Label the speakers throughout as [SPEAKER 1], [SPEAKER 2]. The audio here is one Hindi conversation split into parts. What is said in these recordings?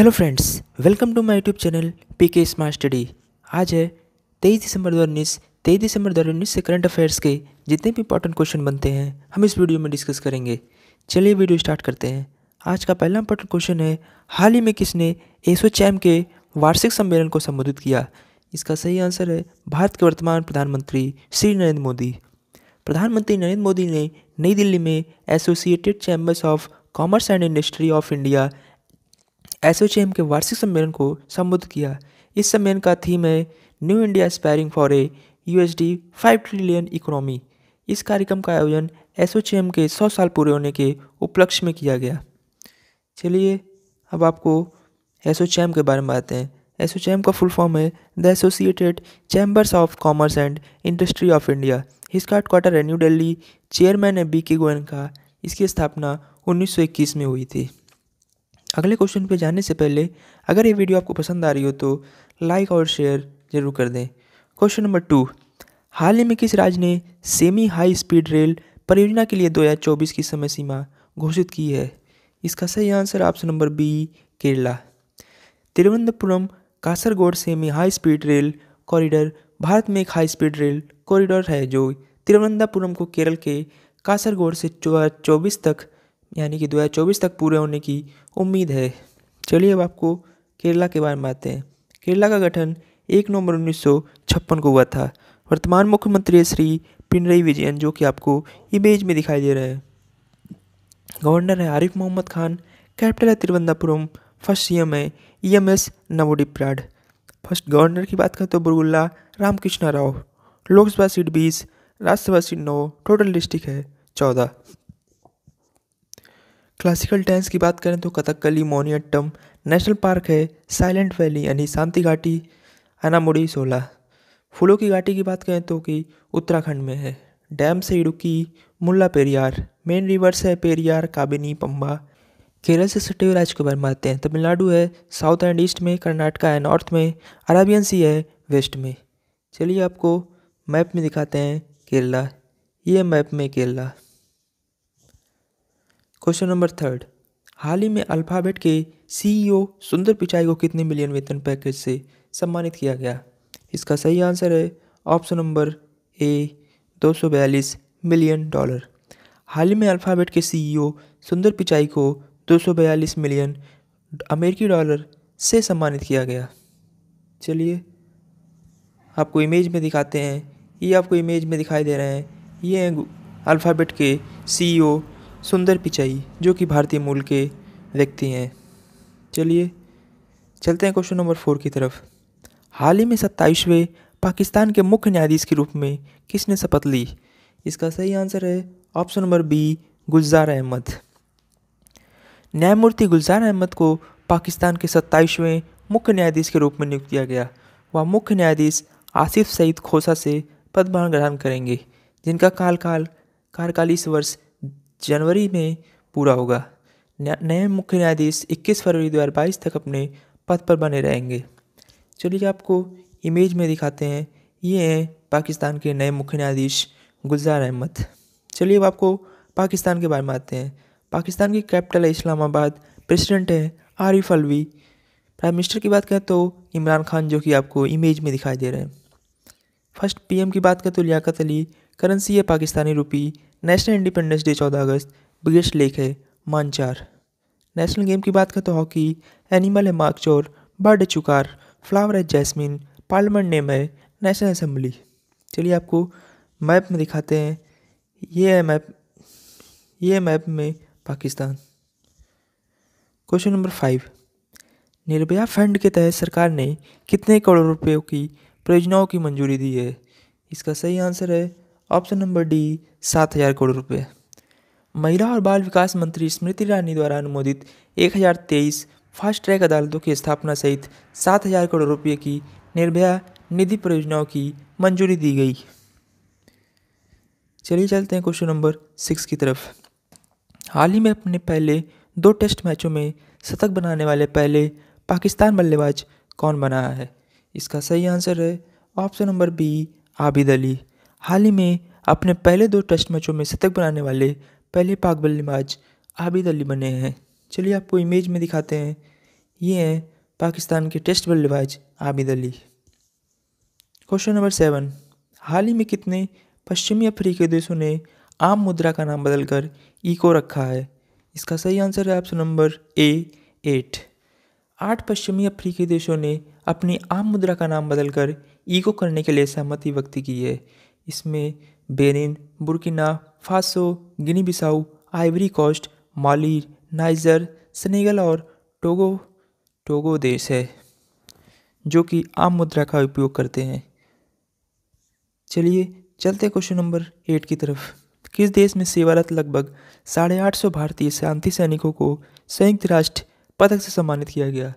[SPEAKER 1] hello friends welcome to my YouTube channel P K smart study आज है तेईस दिसंबर दो हज़ार उन्नीस तेईस दिसंबर दो हज़ार उन्नीस से करंट अफेयर्स के जितने भी इंपॉर्टेंट क्वेश्चन बनते हैं हम इस वीडियो में डिस्कस करेंगे चलिए वीडियो स्टार्ट करते हैं आज का पहला इंपॉर्टेंट क्वेश्चन है हाल ही में किसने एसोचैम के वार्षिक सम्मेलन को संबोधित किया इसका सही आंसर है भारत के वर्तमान प्रधानमंत्री श्री नरेंद्र मोदी प्रधानमंत्री नरेंद्र मोदी ने नई दिल्ली में Associated Chambers of Commerce and Industry of India ASSOCHAM के वार्षिक सम्मेलन को संबोधित किया इस सम्मेलन का थीम है New India aspiring for a USD five trillion economy इस कार्यक्रम का आयोजन एसोचैम के सौ साल पूरे होने के उपलक्ष्य में किया गया चलिए अब आपको एसोचैम के बारे में बताते हैं एसोचैम का फुल फॉर्म है the Associated Chambers of Commerce and Industry of India इसका हेडक्वार्टर है न्यू दिल्ली चेयरमैन है बी के गोयन का इसकी स्थापना 1921 में हुई थी अगले क्वेश्चन पे जाने से पहले अगर ये वीडियो आपको पसंद आ रही हो तो लाइक और शेयर ज़रूर कर दें क्वेश्चन नंबर टू हाल ही में किस राज्य ने सेमी हाई स्पीड रेल परियोजना के लिए 2024 की समय सीमा घोषित की है इसका सही answer option number B Kerala Thiruvananthapuram Kasaragod semi high speed rail corridor Bharat में एक हाई स्पीड रेल कॉरिडोर है जो तिरुवनंतपुरम को केरल के कासरगोड से चौबीस तक यानी कि 2024 तक पूरे होने की उम्मीद है चलिए अब आपको केरला के बारे में आते हैं केरला का गठन एक नवंबर उन्नीस को हुआ था वर्तमान मुख्यमंत्री है श्री पिनरई विजयन जो कि आपको इमेज में दिखाई दे रहे हैं गवर्नर है आरिफ मोहम्मद खान कैपिटल है तिरुवनंतपुरम फर्स्ट सी एम है E M S Namboodiripad first governor की बात करें तो बुरगुल्ला रामकृष्णा राव लोकसभा सीट बीस राज्यसभा सीट नौ टोटल डिस्ट्रिक्ट है चौदह क्लासिकल डांस की बात करें तो कथकली मोनियट्टम नेशनल पार्क है साइलेंट वैली यानी शांति घाटी अनामुड़ी सोला फूलों की घाटी की बात करें तो कि उत्तराखंड में है डैम से इडुकी मुल्ला पेरियार मेन रिवर्स है पेरियार काबिनी पम्बा केरल से सटे हुए राज्य को बनवाते हैं तमिलनाडु है साउथ एंड ईस्ट में कर्नाटका है नॉर्थ में अराबियन सी है वेस्ट में चलिए आपको मैप में दिखाते हैं केरला ये मैप में केरला क्वेश्चन नंबर थर्ड हाल ही में अल्फ़ाबेट के सीईओ e सुंदर पिचाई को कितने मिलियन वेतन पैकेज से सम्मानित किया गया इसका सही आंसर है ऑप्शन नंबर ए दो मिलियन डॉलर हाल ही में अल्फ़ाबेट के सीईओ e सुंदर पिचाई को 242 मिलियन अमेरिकी डॉलर से सम्मानित किया गया चलिए आपको इमेज में दिखाते हैं ये आपको इमेज में दिखाई दे रहे हैं ये हैं अल्फ़ाबेट के सीईओ सुंदर पिचाई जो कि भारतीय मूल के व्यक्ति हैं चलिए चलते हैं क्वेश्चन नंबर फोर की तरफ हाल ही में सत्ताईसवें पाकिस्तान के मुख्य न्यायाधीश के रूप में किसने शपथ ली इसका सही आंसर है option number B Gulzar Ahmed न्यायमूर्ति गुलजार अहमद को पाकिस्तान के सत्ताईसवें मुख्य न्यायाधीश के रूप में नियुक्त किया गया वह मुख्य न्यायाधीश आसिफ सईद खोसा से पदभार ग्रहण करेंगे जिनका कालकाल कार्यकाल इस वर्ष जनवरी में पूरा होगा नए मुख्य न्यायाधीश 21 फरवरी 2022 तक अपने पद पर बने रहेंगे चलिए आपको इमेज में दिखाते हैं ये हैं पाकिस्तान के नए मुख्य न्यायाधीश गुलजार अहमद चलिए अब आपको पाकिस्तान के बारे में आते हैं पाकिस्तान की कैपिटल है इस्लामाबाद प्रेसिडेंट हैं आरिफ अलवी प्राइम मिनिस्टर की बात करें तो इमरान खान जो कि आपको इमेज में दिखाई दे रहे हैं फर्स्ट पीएम की बात करें तो लियाकत अली करेंसी है Pakistani rupee national independence day चौदह अगस्त बिगेस्ट लेक है मानचार नेशनल गेम की बात करें तो हॉकी एनिमल है मार्कचोर बर्ड है चुकार फ्लावर है जैस्मिन पार्लियामेंट नेम है नेशनल असम्बली चलिए आपको मैप में दिखाते हैं ये है मैप ये है मैप में Pakistan question number five Nirbhaya fund के तहत सरकार ने कितने करोड़ रुपयों की परियोजनाओं की मंजूरी दी है इसका सही आंसर है ऑप्शन नंबर डी सात हजार करोड़ रुपये महिला और बाल विकास मंत्री स्मृति ईरानी द्वारा अनुमोदित एक हजार तेईस फास्ट ट्रैक अदालतों की स्थापना सहित सात हजार करोड़ रुपये की निर्भया निधि परियोजनाओं की मंजूरी दी गई चलिए चलते हैं क्वेश्चन नंबर सिक्स की तरफ हाल ही में अपने पहले दो टेस्ट मैचों में शतक बनाने वाले पहले पाकिस्तान बल्लेबाज कौन बना है इसका सही आंसर है option number B Abid Ali हाल ही में अपने पहले दो टेस्ट मैचों में शतक बनाने वाले पहले पाक बल्लेबाज आबिद अली बने हैं चलिए आपको इमेज में दिखाते हैं ये हैं पाकिस्तान के टेस्ट बल्लेबाज Abid Ali question number seven हाल ही में कितने पश्चिमी अफ्रीकी देशों ने आम मुद्रा का नाम बदलकर ईको रखा है इसका सही आंसर है ऑप्शन नंबर ए एट आठ पश्चिमी अफ्रीकी देशों ने अपनी आम मुद्रा का नाम बदलकर ईको करने के लिए सहमति व्यक्त की है इसमें Benin Burkina Faso Guinea Bissau Ivory Coast Mali Niger Senegal और टोगो टोगो देश है जो कि आम मुद्रा का उपयोग करते हैं चलिए चलते क्वेश्चन नंबर एट की तरफ किस देश में सेवारत लगभग साढ़े आठ सौ भारतीय शांति सैनिकों को संयुक्त राष्ट्र पदक से सम्मानित किया गया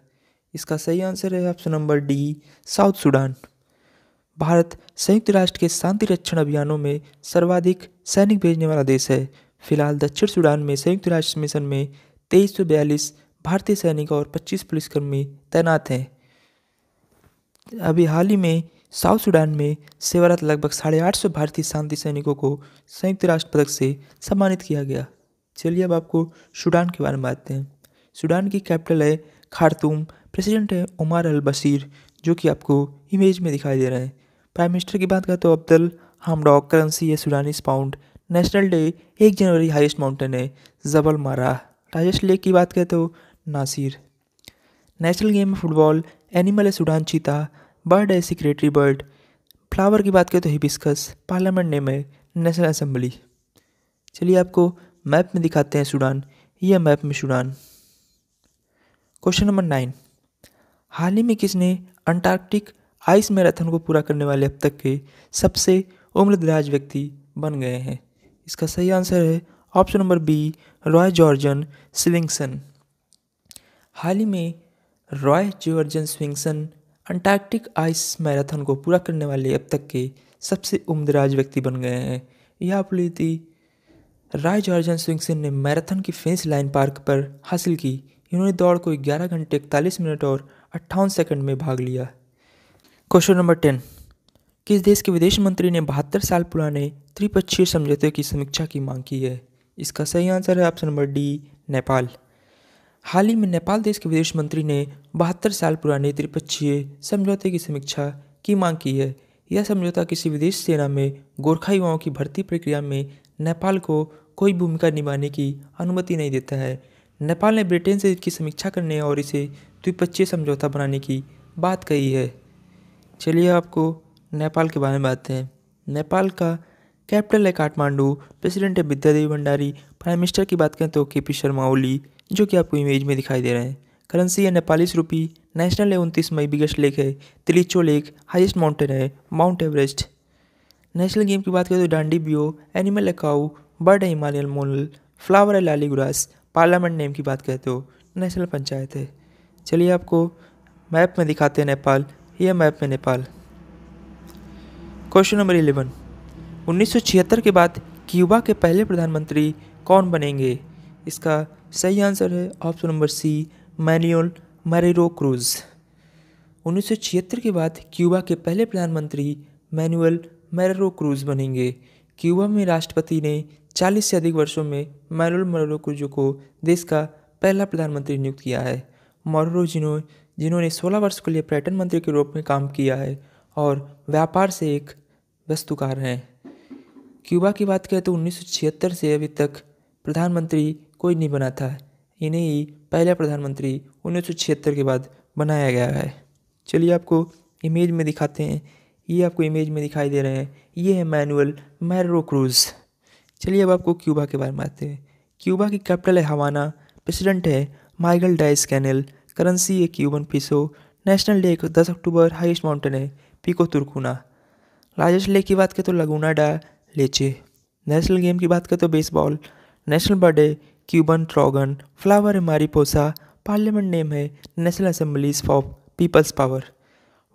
[SPEAKER 1] इसका सही आंसर है option number D South Sudan Bharat संयुक्त राष्ट्र के शांति रक्षण अभियानों में सर्वाधिक सैनिक भेजने वाला देश है फिलहाल दक्षिण सूडान में संयुक्त राष्ट्र मिशन में तेईस सौ बयालीस भारतीय सैनिक और पच्चीस पुलिसकर्मी तैनात हैं अभी हाल ही में साउथ सूडान में सेवारत लगभग साढ़े आठ सौ भारतीय शांति सैनिकों को संयुक्त राष्ट्र पदक से सम्मानित किया गया चलिए अब आपको सूडान के बारे में बताते हैं सूडान की कैपिटल है खारतूम प्रेसिडेंट है उमर अल बशीर जो कि आपको इमेज में दिखाई दे रहे हैं प्राइम मिनिस्टर की बात करें तो अब्दुल हमडॉक करेंसी या सूडानीस पाउंड नेशनल डे एक जनवरी हाइस्ट माउंटेन है जबल मारा राजेश लेक की बात करें तो नासिर नेशनल गेम है फुटबॉल एनिमल है सूडान चीता बर्ड है सिक्रेटरी बर्ड फ्लावर की बात करें तो हिबिस्कस पार्लियामेंट नेम है नेशनल असम्बली चलिए आपको मैप में दिखाते हैं सूडान यह मैप में सूडान क्वेश्चन नंबर नाइन हाल ही में किसने अंटार्कटिक आइस मैराथन को पूरा करने वाले अब तक के सबसे उम्रदराज व्यक्ति बन गए हैं इसका सही आंसर है option number B Roy Jorgen Svingsen हाल ही में Roy Jorgen Svingsen Antarctic ice marathon को पूरा करने वाले अब तक के सबसे उम्रदराज व्यक्ति बन गए हैं यह थी रॉय जॉर्जन स्विंगसन ने मैराथन की फिनिश लाइन पार्क पर हासिल की इन्होंने दौड़ को 11 घंटे इकतालीस मिनट और अट्ठावन सेकंड में भाग लिया क्वेश्चन नंबर टेन किस देश के विदेश मंत्री ने बहत्तर साल पुराने त्रिपक्षीय समझौते की समीक्षा की मांग की है इसका सही आंसर है ऑप्शन नंबर डी नेपाल हाल ही में नेपाल देश के विदेश मंत्री ने बहत्तर साल पुराने त्रिपक्षीय समझौते की समीक्षा की मांग की है यह समझौता किसी विदेश सेना में गोरखा युवाओं की भर्ती प्रक्रिया में नेपाल को कोई भूमिका निभाने की अनुमति नहीं देता है नेपाल ने ब्रिटेन से इसकी समीक्षा करने और इसे द्विपक्षीय समझौता बनाने की बात कही है चलिए आपको नेपाल के बारे में बताते हैं नेपाल का कैपिटल है काठमांडू प्रेसिडेंट है विद्यादेवी भंडारी प्राइम मिनिस्टर की बात करें तो के पी शर्मा ओली जो कि आपको इमेज में दिखाई दे रहे हैं करेंसी है नेपालीस रुपी नेशनल है उनतीस मई बिगेस्ट लेक है तिलिचो लेक हाइस्ट माउंटेन है माउंट एवरेस्ट नेशनल गेम की बात करें तो Dandi Biyo animal a cow bird है हिमालयन मोनल फ्लावर है लाली ग्रास पार्लियामेंट नेम की बात करते हो नेशनल पंचायत है चलिए आपको मैप में दिखाते हैं नेपाल ये मैप में नेपाल क्वेश्चन नंबर इलेवन उन्नीस के बाद क्यूबा के पहले प्रधानमंत्री कौन बनेंगे इसका सही आंसर है option number C Manuel Marrero Cruz उन्नीस के बाद क्यूबा के पहले प्रधानमंत्री मैनुअल मैरो क्रूज बनेंगे क्यूबा में राष्ट्रपति ने 40 से अधिक वर्षों में माइलोल मरोलो कुर्जो को देश का पहला प्रधानमंत्री नियुक्त किया है मरोलो जिन्होंने जिन्होंने 16 वर्ष के लिए पर्यटन मंत्री के रूप में काम किया है और व्यापार से एक वस्तुकार हैं क्यूबा की बात करें तो उन्नीस से अभी तक प्रधानमंत्री कोई नहीं बना था इन्हें ही पहला प्रधानमंत्री उन्नीस के बाद बनाया गया है चलिए आपको इमेज में दिखाते हैं ये आपको इमेज में दिखाई दे रहे हैं ये है मैनुअल मैरो क्रूज़ चलिए अब आपको क्यूबा के बारे में आते हैं क्यूबा की कैपिटल है हवाना प्रेसिडेंट है माइगल डाइस कैनल करेंसी है क्यूबन पीसो नेशनल लेक दस अक्टूबर हाईएस्ट माउंटेन है पीको तुरकुना लार्जेस्ट लेक की बात करें तो लगुना डा लेचे नेशनल गेम की बात करें तो बेसबॉल नेशनल बर्ड है क्यूबन ट्रॉगन फ्लावर है मारीपोसा पार्लियामेंट नेम है National Assemblies for People's Power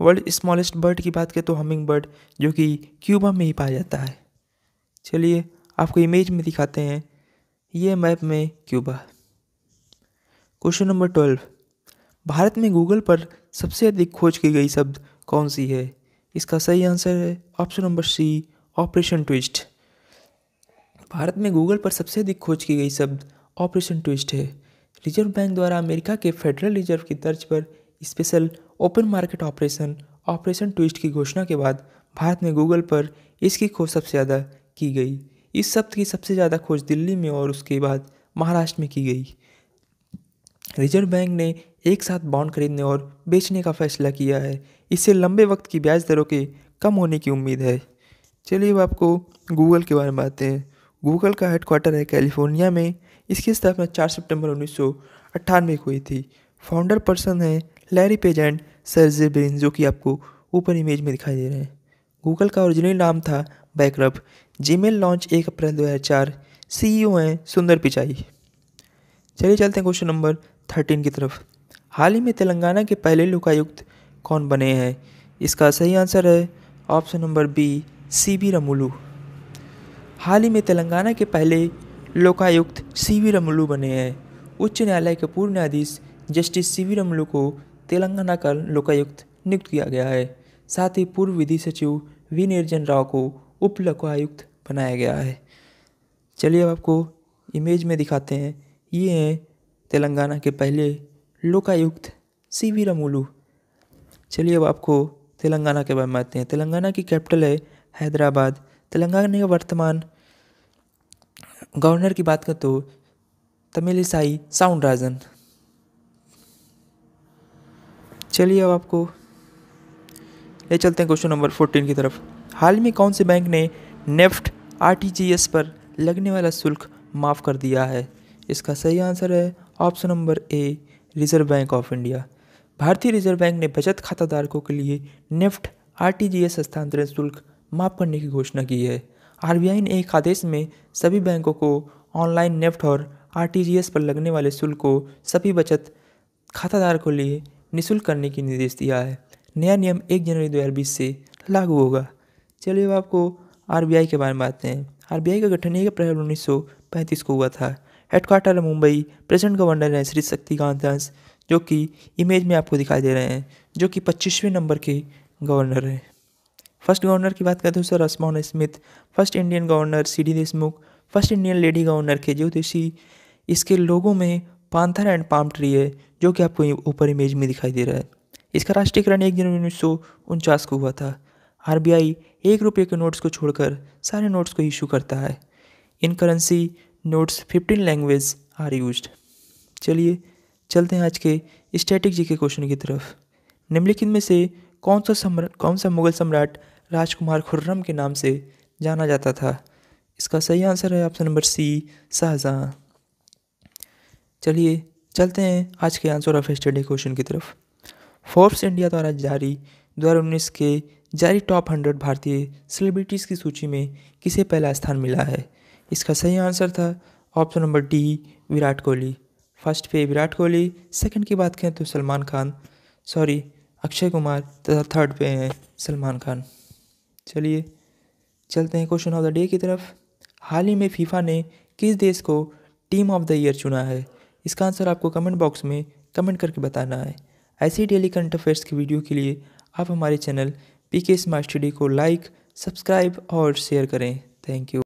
[SPEAKER 1] world smallest bird की बात करें तो हमिंग बर्ड जो कि क्यूबा में ही पाया जाता है चलिए आपको इमेज में दिखाते हैं ये मैप में Cuba question number twelve Bharat में गूगल पर सबसे अधिक खोज की गई शब्द कौन सी है इसका सही आंसर है option number C Operation Twist Bharat में गूगल पर सबसे अधिक खोज की गई शब्द ऑपरेशन ट्विस्ट है रिजर्व बैंक द्वारा अमेरिका के फेडरल रिजर्व की तर्ज पर special open market operation Operation Twist की घोषणा के बाद भारत में गूगल पर इसकी खोज सबसे ज़्यादा की गई इस शब्द की सबसे ज़्यादा खोज दिल्ली में और उसके बाद महाराष्ट्र में की गई रिजर्व बैंक ने एक साथ बॉन्ड खरीदने और बेचने का फैसला किया है इससे लंबे वक्त की ब्याज दरों के कम होने की उम्मीद है चलिए अब आपको गूगल के बारे में बताते हैं गूगल का हेडक्वार्टर है कैलिफोर्निया में इसकी स्थापना चार सितंबर उन्नीस को हुई थी फाउंडर पर्सन है Larry Page and Sergey Brin जो कि आपको ऊपर इमेज में दिखाई दे रहे हैं गूगल का ओरिजिनल नाम था बैकरब जीमेल लॉन्च एक अप्रैल दो हज़ार ई सीईओ e हैं सुंदर पिचाई चलिए चलते हैं क्वेश्चन नंबर थर्टीन की तरफ हाल ही में तेलंगाना के पहले लोकायुक्त कौन बने हैं इसका सही आंसर है option number B C V Ramulu हाल ही में तेलंगाना के पहले लोकायुक्त सी वी रमुलू बने हैं उच्च न्यायालय के पूर्व न्यायाधीश जस्टिस सी वी रमुलू को तेलंगाना का लोकायुक्त नियुक्त किया गया है साथ ही पूर्व विधि सचिव वी निरंजन राव को उप लोकायुक्त बनाया गया है चलिए अब आपको इमेज में दिखाते हैं ये हैं तेलंगाना के पहले लोकायुक्त सी वी रमोलू चलिए अब आपको तेलंगाना के बारे में आते हैं तेलंगाना की कैपिटल है हैदराबाद तेलंगाना के वर्तमान गवर्नर की बात करें तो साउंड राजन चलिए अब आपको ले चलते हैं क्वेश्चन नंबर फोर्टीन की तरफ हाल में कौन से बैंक ने नेफ्ट आरटीजीएस पर लगने वाला शुल्क माफ़ कर दिया है इसका सही आंसर है option number A reserve bank of India भारतीय रिजर्व बैंक ने बचत खाता धारकों के लिए निफ्ट आरटीजीएस हस्तांतरण शुल्क माफ़ करने की घोषणा की है आर ने एक आदेश में सभी बैंकों को ऑनलाइन नेफ्ट और आर पर लगने वाले शुल्क को सभी बचत खातादार को लिए निःशुल्क करने की निर्देश दिया है नया नियम एक जनवरी 2020 से लागू होगा चलिए आपको आर के बारे में बात हैं आई का गठन एक अप्रैल उन्नीस को हुआ था हेडक्वार्टर मुंबई प्रेजेंट गवर्नर हैं श्री शक्तिकांत दास जो कि इमेज में आपको दिखाई दे रहे हैं जो कि पच्चीसवें नंबर के गवर्नर हैं फर्स्ट गवर्नर की बात करते हैं तो सर असमोहन Smith first Indian governor C D Deshmukh first Indian lady governor के ज्योतिषी इसके लोगों में पांथर एंड पाम ट्री है जो कि आपको ऊपर इमेज में दिखाई दे रहा है इसका राष्ट्रीयकरण एक जनवरी उन्नीस को हुआ था आई एक रुपये के नोट्स को छोड़कर सारे नोट्स को इशू करता है in currency notes fifteen language are use चलिए चलते हैं आज के स्टैटिक जी के क्वेश्चन की तरफ निम्नलिखित में से कौन सा सम्राट कौन सा मुगल सम्राट राजकुमार खुर्रम के नाम से जाना जाता था इसका सही आंसर है ऑप्शन नंबर सी शाहजहाँ चलिए चलते हैं आज के आंसर ऑफ स्टडी क्वेश्चन की तरफ फोर्ब्स इंडिया द्वारा जारी दो हज़ार उन्नीस के जारी टॉप हंड्रेड भारतीय सेलिब्रिटीज़ की सूची में किसे पहला स्थान मिला है इसका सही आंसर था option number D Virat Kohli first पे विराट कोहली सेकंड की बात करें तो सलमान खान सॉरी अक्षय कुमार तथा थर्ड पे हैं सलमान खान चलिए चलते हैं क्वेश्चन ऑफ द डे की तरफ हाल ही में फीफा ने किस देश को टीम ऑफ द ईयर चुना है इसका आंसर आपको कमेंट बॉक्स में कमेंट करके बताना है ऐसी डेली करंट अफेयर्स की वीडियो के लिए आप हमारे channel P K smart study को लाइक सब्सक्राइब और शेयर करें थैंक यू